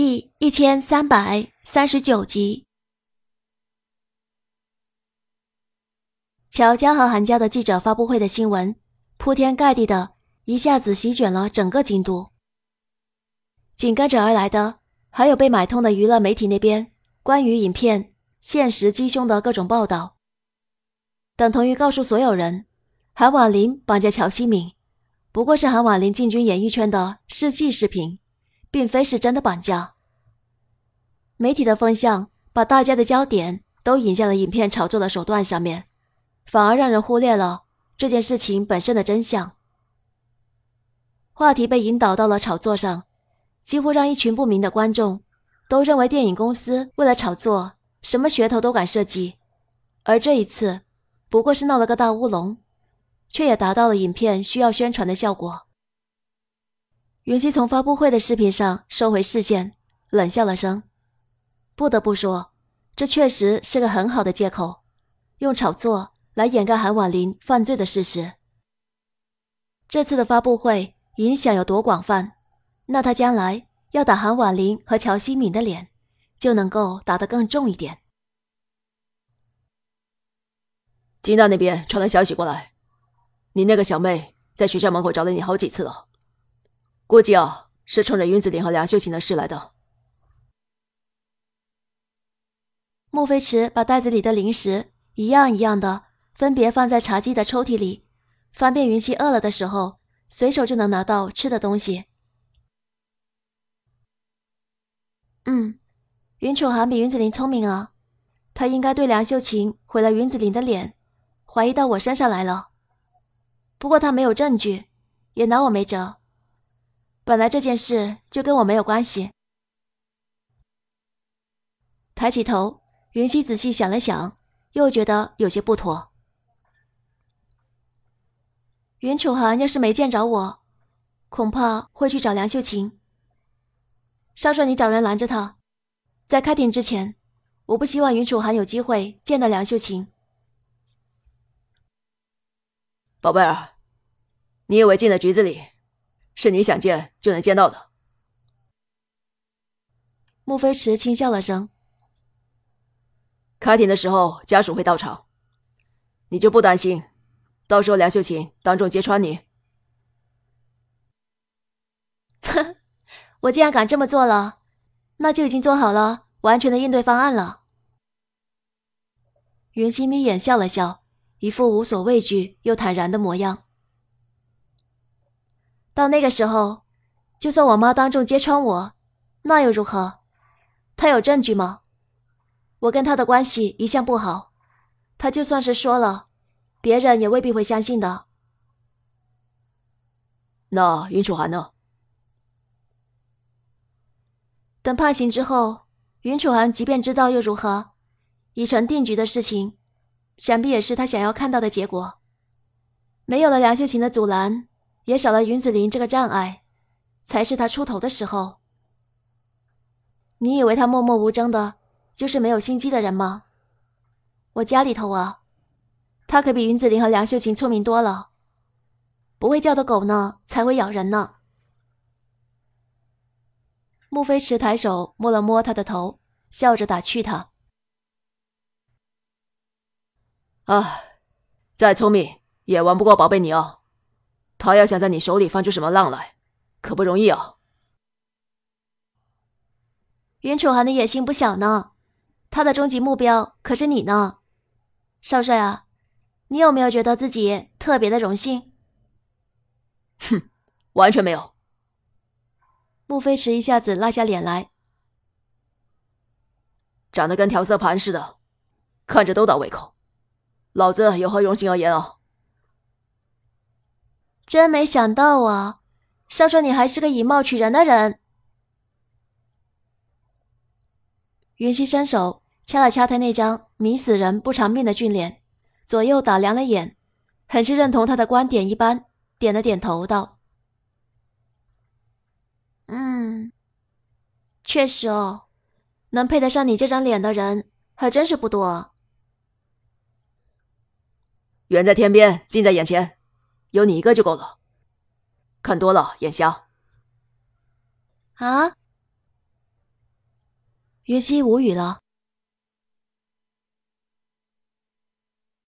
第一千三百三十九集，乔家和韩家的记者发布会的新闻铺天盖地的，一下子席卷了整个京都。紧跟着而来的，还有被买通的娱乐媒体那边关于影片现实鸡胸的各种报道，等同于告诉所有人，韩婉玲绑架乔西敏，不过是韩婉玲进军演艺圈的试纪视频，并非是真的绑架。媒体的风向把大家的焦点都引向了影片炒作的手段上面，反而让人忽略了这件事情本身的真相。话题被引导到了炒作上，几乎让一群不明的观众都认为电影公司为了炒作，什么噱头都敢设计。而这一次，不过是闹了个大乌龙，却也达到了影片需要宣传的效果。云溪从发布会的视频上收回视线，冷笑了声。不得不说，这确实是个很好的借口，用炒作来掩盖韩婉玲犯罪的事实。这次的发布会影响有多广泛，那他将来要打韩婉玲和乔西敏的脸，就能够打得更重一点。金娜那边传来消息过来，你那个小妹在学校门口找了你好几次了，估计啊是冲着云子玲和梁秀琴的事来的。莫飞驰把袋子里的零食一样一样的分别放在茶几的抽屉里，方便云溪饿了的时候随手就能拿到吃的东西。嗯，云楚涵比云子林聪明啊，他应该对梁秀琴毁了云子林的脸，怀疑到我身上来了。不过他没有证据，也拿我没辙。本来这件事就跟我没有关系。抬起头。云溪仔细想了想，又觉得有些不妥。云楚寒要是没见着我，恐怕会去找梁秀琴。少帅，你找人拦着他，在开庭之前，我不希望云楚寒有机会见到梁秀琴。宝贝儿，你以为进了局子里，是你想见就能见到的？穆飞驰轻笑了声。开庭的时候，家属会到场，你就不担心？到时候梁秀琴当众揭穿你？我既然敢这么做了，那就已经做好了完全的应对方案了。云溪眯眼笑了笑，一副无所畏惧又坦然的模样。到那个时候，就算我妈当众揭穿我，那又如何？她有证据吗？我跟他的关系一向不好，他就算是说了，别人也未必会相信的。那云楚寒呢？等判刑之后，云楚寒即便知道又如何？已成定局的事情，想必也是他想要看到的结果。没有了梁秀琴的阻拦，也少了云子林这个障碍，才是他出头的时候。你以为他默默无争的？就是没有心机的人吗？我家里头啊，他可比云子林和梁秀琴聪明多了。不会叫的狗呢，才会咬人呢。穆飞驰抬手摸了摸他的头，笑着打趣他：“哎，再聪明也玩不过宝贝你哦。他要想在你手里翻出什么浪来，可不容易啊。”云楚寒的野心不小呢。他的终极目标可是你呢，少帅啊！你有没有觉得自己特别的荣幸？哼，完全没有。穆飞驰一下子拉下脸来，长得跟调色盘似的，看着都倒胃口。老子有何荣幸而言啊？真没想到啊，少帅你还是个以貌取人的人。云溪伸手掐了掐他那张迷死人不偿命的俊脸，左右打量了眼，很是认同他的观点一般，点了点头道：“嗯，确实哦，能配得上你这张脸的人还真是不多。远在天边，近在眼前，有你一个就够了。看多了眼瞎。”啊。约西无语了。